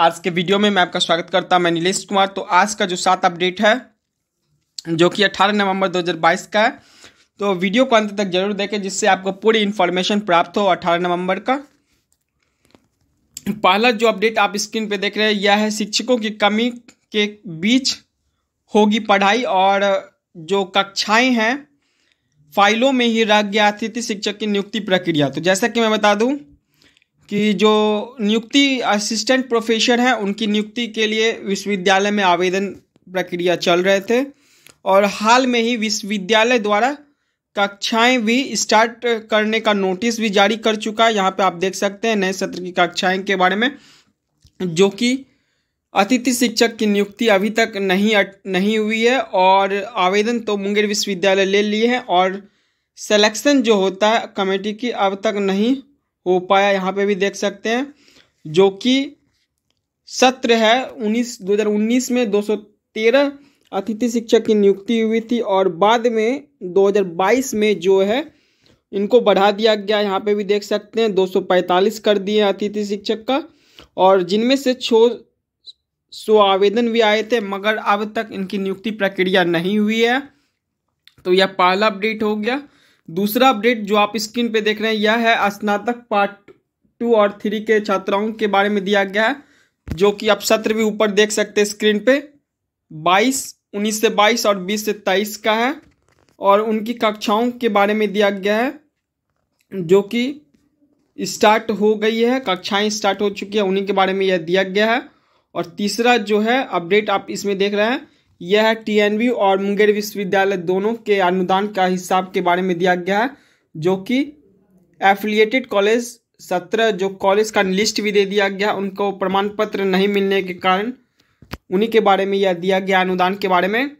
आज के वीडियो में मैं आपका स्वागत करता हूं मैं नीलेश कुमार तो आज का जो सात अपडेट है जो कि 18 नवंबर 2022 का है तो वीडियो को अंत तक जरूर देखें जिससे आपको पूरी इन्फॉर्मेशन प्राप्त हो 18 नवंबर का पहला जो अपडेट आप स्क्रीन पे देख रहे हैं यह है शिक्षकों की कमी के बीच होगी पढ़ाई और जो कक्षाएँ हैं फाइलों में ही रह गया अतिथि शिक्षक की नियुक्ति प्रक्रिया तो जैसा कि मैं बता दूँ कि जो नियुक्ति असिस्टेंट प्रोफेसर हैं उनकी नियुक्ति के लिए विश्वविद्यालय में आवेदन प्रक्रिया चल रहे थे और हाल में ही विश्वविद्यालय द्वारा कक्षाएं भी स्टार्ट करने का नोटिस भी जारी कर चुका है यहाँ पे आप देख सकते हैं नए सत्र की कक्षाएं के बारे में जो कि अतिथि शिक्षक की नियुक्ति अभी तक नहीं नहीं हुई है और आवेदन तो मुंगेर विश्वविद्यालय ले लिए हैं और सिलेक्शन जो होता है कमेटी की अब तक नहीं उपाय यहाँ पे भी देख सकते हैं जो कि सत्र है 19 2019 में 213 अतिथि शिक्षक की नियुक्ति हुई थी और बाद में 2022 में जो है इनको बढ़ा दिया गया यहाँ पे भी देख सकते हैं 245 कर दिए अतिथि शिक्षक का और जिनमें से छो सो आवेदन भी आए थे मगर अब तक इनकी नियुक्ति प्रक्रिया नहीं हुई है तो यह पहला अपडेट हो गया दूसरा अपडेट जो आप स्क्रीन पे देख रहे हैं यह है स्नातक पार्ट टू और थ्री के छात्राओं के बारे में दिया गया है जो कि आप सत्र भी ऊपर देख सकते हैं स्क्रीन पे 22, 19 से 22 और 20 से 23 का है और उनकी कक्षाओं के बारे में दिया गया है जो कि स्टार्ट हो गई है कक्षाएं स्टार्ट हो चुकी है उन्हीं के बारे में यह दिया गया है और तीसरा जो है अपडेट आप इसमें देख रहे हैं यह टीएनवी और मुंगेर विश्वविद्यालय दोनों के अनुदान का हिसाब के बारे में दिया गया है जो कि एफिलिएटेड कॉलेज सत्रह जो कॉलेज का लिस्ट भी दे दिया गया उनको प्रमाण पत्र नहीं मिलने के कारण उन्हीं के बारे में यह दिया गया अनुदान के बारे में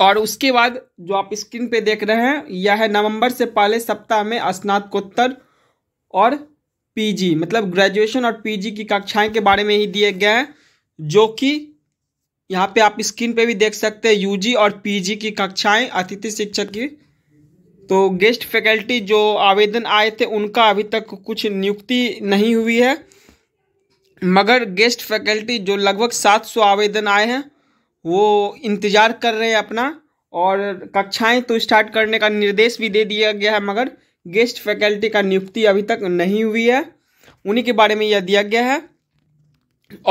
और उसके बाद जो आप स्क्रीन पे देख रहे हैं यह है नवंबर से पहले सप्ताह में स्नातकोत्तर और पीजी मतलब ग्रेजुएशन और पीजी की कक्षाएं के बारे में ही दिए गए हैं जो कि यहाँ पे आप स्क्रीन पे भी देख सकते हैं यूजी और पीजी की कक्षाएं अतिथि शिक्षक की तो गेस्ट फैकल्टी जो आवेदन आए थे उनका अभी तक कुछ नियुक्ति नहीं हुई है मगर गेस्ट फैकल्टी जो लगभग सात सौ आवेदन आए हैं वो इंतज़ार कर रहे हैं अपना और कक्षाएं तो स्टार्ट करने का निर्देश भी दे दिया गया है मगर गेस्ट फैकल्टी का नियुक्ति अभी तक नहीं हुई है उन्हीं के बारे में यह दिया गया है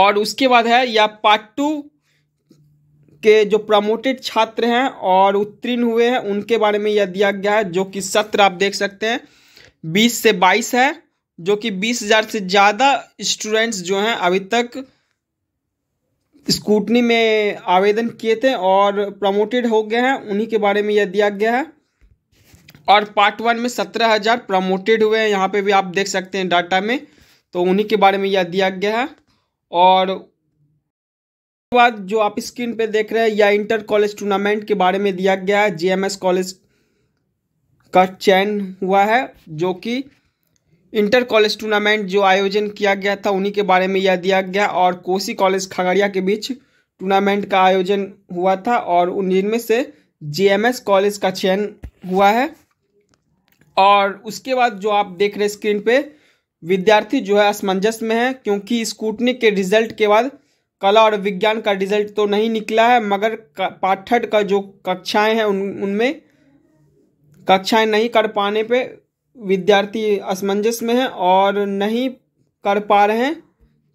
और उसके बाद है यह पार्ट टू के जो प्रमोटेड छात्र हैं और उत्तीर्ण हुए हैं उनके बारे में यह दिया गया है जो कि सत्र आप देख सकते हैं बीस से बाईस है जो कि बीस हजार से ज़्यादा स्टूडेंट्स जो हैं अभी तक स्कूटनी में आवेदन किए थे और प्रमोटेड हो गए हैं उन्हीं के बारे में यह दिया गया है और पार्ट वन में सत्रह हज़ार प्रमोटेड हुए हैं यहाँ पे भी आप देख सकते हैं डाटा में तो उन्हीं के बारे में यह दिया गया है और बाद जो आप स्क्रीन पे देख रहे हैं या इंटर कॉलेज टूर्नामेंट के बारे में दिया गया है जीएमएस कॉलेज का चयन हुआ है जो कि इंटर कॉलेज टूर्नामेंट जो आयोजन किया गया था उन्हीं के बारे में यह दिया गया और कोसी कॉलेज खगड़िया के बीच टूर्नामेंट का आयोजन हुआ था और उनमें से जेएमएस कॉलेज का चयन हुआ है और उसके बाद जो आप देख रहे स्क्रीन पे विद्यार्थी जो है असमंजस में है क्योंकि स्कूटनी के रिजल्ट के बाद कला और विज्ञान का रिजल्ट तो नहीं निकला है मगर पाठक का जो कक्षाएं हैं उन उनमें कक्षाएं नहीं कर पाने पे विद्यार्थी असमंजस में हैं और नहीं कर पा रहे हैं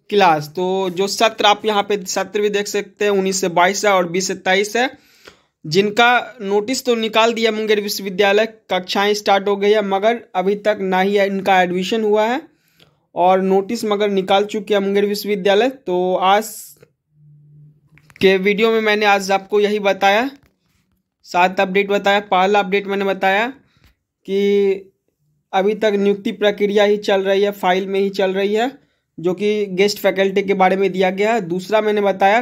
क्लास तो जो सत्र आप यहाँ पे सत्र भी देख सकते हैं उन्नीस से बाईस है और बीस से तेईस है जिनका नोटिस तो निकाल दिया मुंगेर विश्वविद्यालय कक्षाएं स्टार्ट हो गई है मगर अभी तक ना ही इनका एडमिशन हुआ है और नोटिस मगर निकाल चुके हैं मुंगेर विश्वविद्यालय तो आज के वीडियो में मैंने आज आपको यही बताया सात अपडेट बताया पहला अपडेट मैंने बताया कि अभी तक नियुक्ति प्रक्रिया ही चल रही है फाइल में ही चल रही है जो कि गेस्ट फैकल्टी के बारे में दिया गया है दूसरा मैंने बताया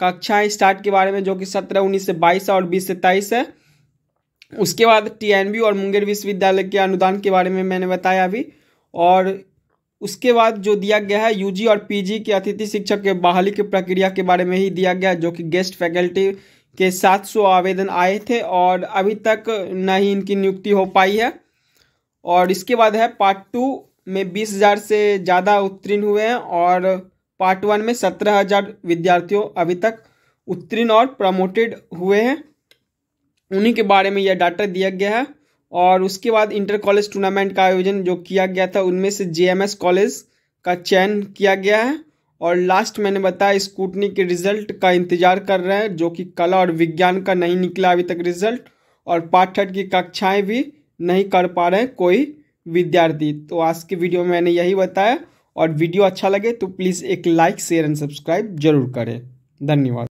कक्षाएं स्टार्ट के बारे में जो कि सत्रह उन्नीस से बाईस और बीस से तेईस है उसके बाद टीएनबी और मुंगेर विश्वविद्यालय के अनुदान के बारे में मैंने बताया अभी और उसके बाद जो दिया गया है यूजी और पीजी के अतिथि शिक्षक के बहाली की प्रक्रिया के बारे में ही दिया गया जो कि गेस्ट फैकल्टी के 700 आवेदन आए थे और अभी तक न ही इनकी नियुक्ति हो पाई है और इसके बाद है पार्ट टू में बीस हज़ार से ज़्यादा उत्तीर्ण हुए हैं और पार्ट वन में सत्रह हज़ार विद्यार्थियों अभी तक उत्तीर्ण और प्रमोटेड हुए हैं उन्हीं के बारे में यह डाटा दिया गया है और उसके बाद इंटर कॉलेज टूर्नामेंट का आयोजन जो किया गया था उनमें से जे कॉलेज का चयन किया गया है और लास्ट मैंने बताया स्कूटनी के रिजल्ट का इंतजार कर रहे हैं जो कि कला और विज्ञान का नहीं निकला अभी तक रिजल्ट और पाठक की कक्षाएं भी नहीं कर पा रहे कोई विद्यार्थी तो आज के वीडियो में मैंने यही बताया और वीडियो अच्छा लगे तो प्लीज़ एक लाइक शेयर एंड सब्सक्राइब जरूर करें धन्यवाद